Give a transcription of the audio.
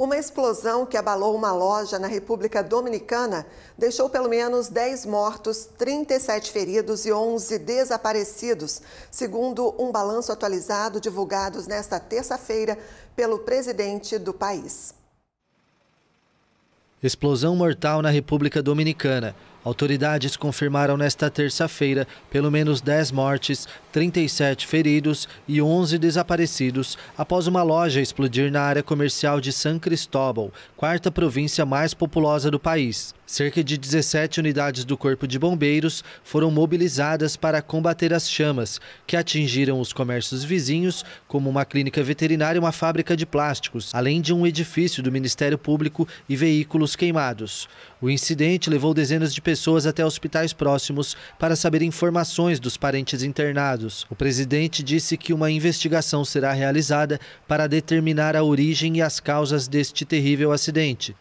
Uma explosão que abalou uma loja na República Dominicana deixou pelo menos 10 mortos, 37 feridos e 11 desaparecidos, segundo um balanço atualizado divulgado nesta terça-feira pelo presidente do país. Explosão mortal na República Dominicana. Autoridades confirmaram nesta terça-feira pelo menos 10 mortes, 37 feridos e 11 desaparecidos após uma loja explodir na área comercial de San Cristóbal, quarta província mais populosa do país. Cerca de 17 unidades do Corpo de Bombeiros foram mobilizadas para combater as chamas, que atingiram os comércios vizinhos, como uma clínica veterinária e uma fábrica de plásticos, além de um edifício do Ministério Público e veículos queimados. O incidente levou dezenas de pessoas pessoas até hospitais próximos para saber informações dos parentes internados. O presidente disse que uma investigação será realizada para determinar a origem e as causas deste terrível acidente.